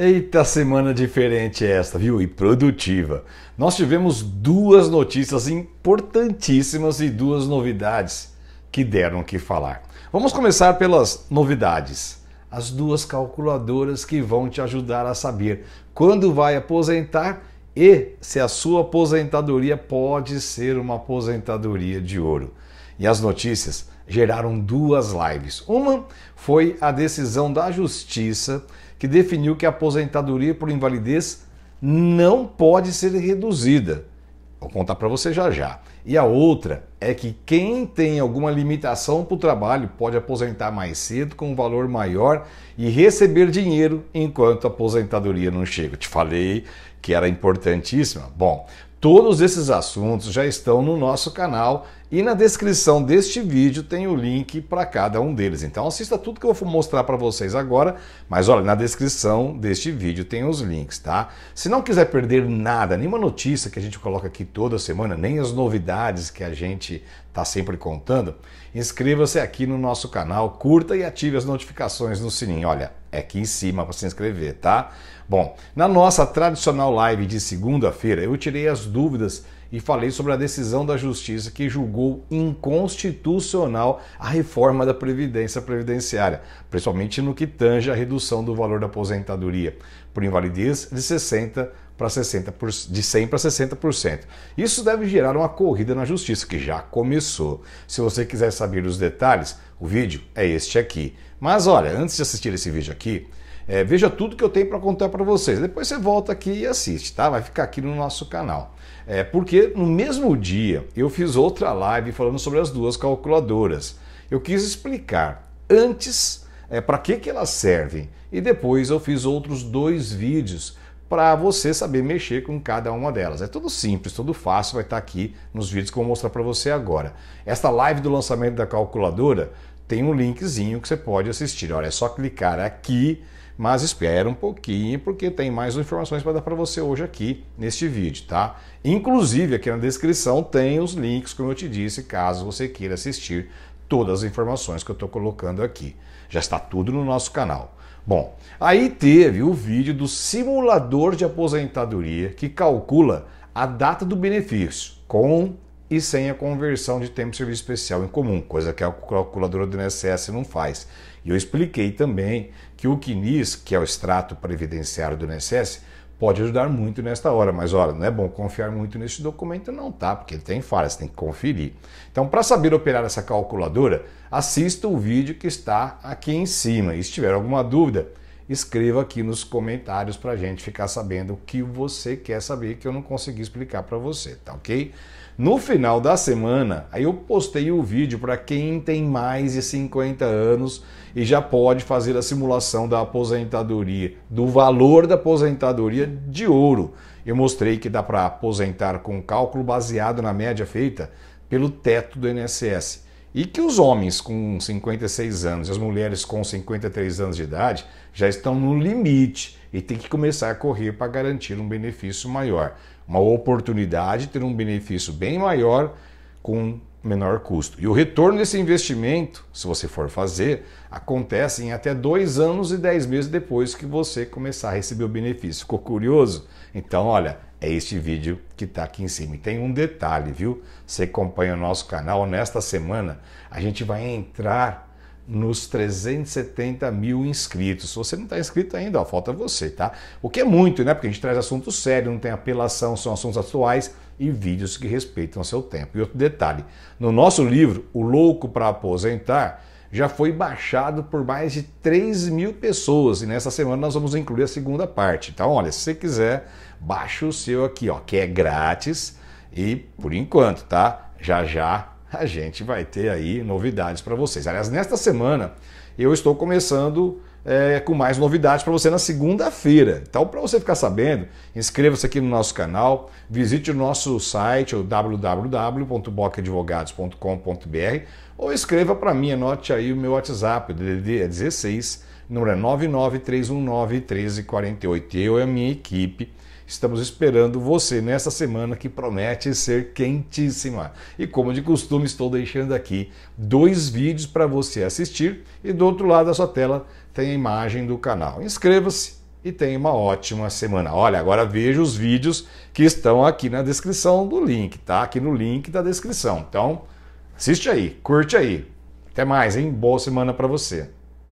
Eita semana diferente esta, viu? E produtiva. Nós tivemos duas notícias importantíssimas e duas novidades que deram o que falar. Vamos começar pelas novidades. As duas calculadoras que vão te ajudar a saber quando vai aposentar e se a sua aposentadoria pode ser uma aposentadoria de ouro. E as notícias geraram duas lives. Uma foi a decisão da Justiça que definiu que a aposentadoria por invalidez não pode ser reduzida. Vou contar para você já já. E a outra é que quem tem alguma limitação para o trabalho pode aposentar mais cedo com um valor maior e receber dinheiro enquanto a aposentadoria não chega. te falei que era importantíssima. Bom, Todos esses assuntos já estão no nosso canal e na descrição deste vídeo tem o link para cada um deles. Então assista tudo que eu vou mostrar para vocês agora, mas olha, na descrição deste vídeo tem os links, tá? Se não quiser perder nada, nenhuma notícia que a gente coloca aqui toda semana, nem as novidades que a gente está sempre contando, inscreva-se aqui no nosso canal, curta e ative as notificações no sininho. Olha, é aqui em cima para se inscrever, tá? Bom, na nossa tradicional live de segunda-feira, eu tirei as dúvidas e falei sobre a decisão da Justiça que julgou inconstitucional a reforma da Previdência Previdenciária, principalmente no que tange a redução do valor da aposentadoria por invalidez de 60 para 60 por, de 100 para 60%. Isso deve gerar uma corrida na justiça que já começou. Se você quiser saber os detalhes, o vídeo é este aqui. Mas olha, antes de assistir esse vídeo aqui, é, veja tudo que eu tenho para contar para vocês. Depois você volta aqui e assiste, tá? Vai ficar aqui no nosso canal. É porque no mesmo dia eu fiz outra live falando sobre as duas calculadoras. Eu quis explicar antes é, para que, que elas servem e depois eu fiz outros dois vídeos para você saber mexer com cada uma delas. É tudo simples, tudo fácil, vai estar tá aqui nos vídeos que eu vou mostrar para você agora. Esta live do lançamento da calculadora tem um linkzinho que você pode assistir. Olha, é só clicar aqui, mas espera um pouquinho porque tem mais informações para dar para você hoje aqui neste vídeo, tá? Inclusive aqui na descrição tem os links, como eu te disse, caso você queira assistir todas as informações que eu estou colocando aqui. Já está tudo no nosso canal. Bom, aí teve o vídeo do simulador de aposentadoria que calcula a data do benefício com e sem a conversão de tempo de serviço especial em comum, coisa que a calculadora do INSS não faz. E eu expliquei também que o CNIS, que é o extrato previdenciário do INSS, pode ajudar muito nesta hora, mas olha, não é bom confiar muito nesse documento não, tá? Porque ele tem falhas, tem que conferir. Então, para saber operar essa calculadora, assista o vídeo que está aqui em cima. E se tiver alguma dúvida, escreva aqui nos comentários para a gente ficar sabendo o que você quer saber que eu não consegui explicar para você, tá ok? No final da semana, aí eu postei o vídeo para quem tem mais de 50 anos e já pode fazer a simulação da aposentadoria, do valor da aposentadoria de ouro. Eu mostrei que dá para aposentar com cálculo baseado na média feita pelo teto do INSS. E que os homens com 56 anos e as mulheres com 53 anos de idade já estão no limite e tem que começar a correr para garantir um benefício maior uma oportunidade de ter um benefício bem maior com menor custo. E o retorno desse investimento, se você for fazer, acontece em até dois anos e dez meses depois que você começar a receber o benefício. Ficou curioso? Então, olha, é este vídeo que está aqui em cima. E tem um detalhe, viu? Você acompanha o nosso canal, nesta semana a gente vai entrar nos 370 mil inscritos. Se você não está inscrito ainda, ó, falta você, tá? O que é muito, né? Porque a gente traz assuntos sérios, não tem apelação, são assuntos atuais e vídeos que respeitam o seu tempo. E outro detalhe: no nosso livro, O Louco para Aposentar, já foi baixado por mais de 3 mil pessoas. E nessa semana nós vamos incluir a segunda parte. Então, olha, se você quiser, baixa o seu aqui, ó, que é grátis. E por enquanto, tá? Já já a gente vai ter aí novidades para vocês. Aliás, nesta semana eu estou começando é, com mais novidades para você na segunda-feira. Então, para você ficar sabendo, inscreva-se aqui no nosso canal, visite o nosso site, o www.bocadvogados.com.br ou escreva para mim, anote aí o meu WhatsApp, o DDD é 16 número é 99319-1348. Eu e a minha equipe estamos esperando você nesta semana que promete ser quentíssima. E como de costume, estou deixando aqui dois vídeos para você assistir e do outro lado da sua tela tem a imagem do canal. Inscreva-se e tenha uma ótima semana. Olha, agora veja os vídeos que estão aqui na descrição do link, tá? Aqui no link da descrição. Então, assiste aí, curte aí. Até mais, hein? Boa semana para você.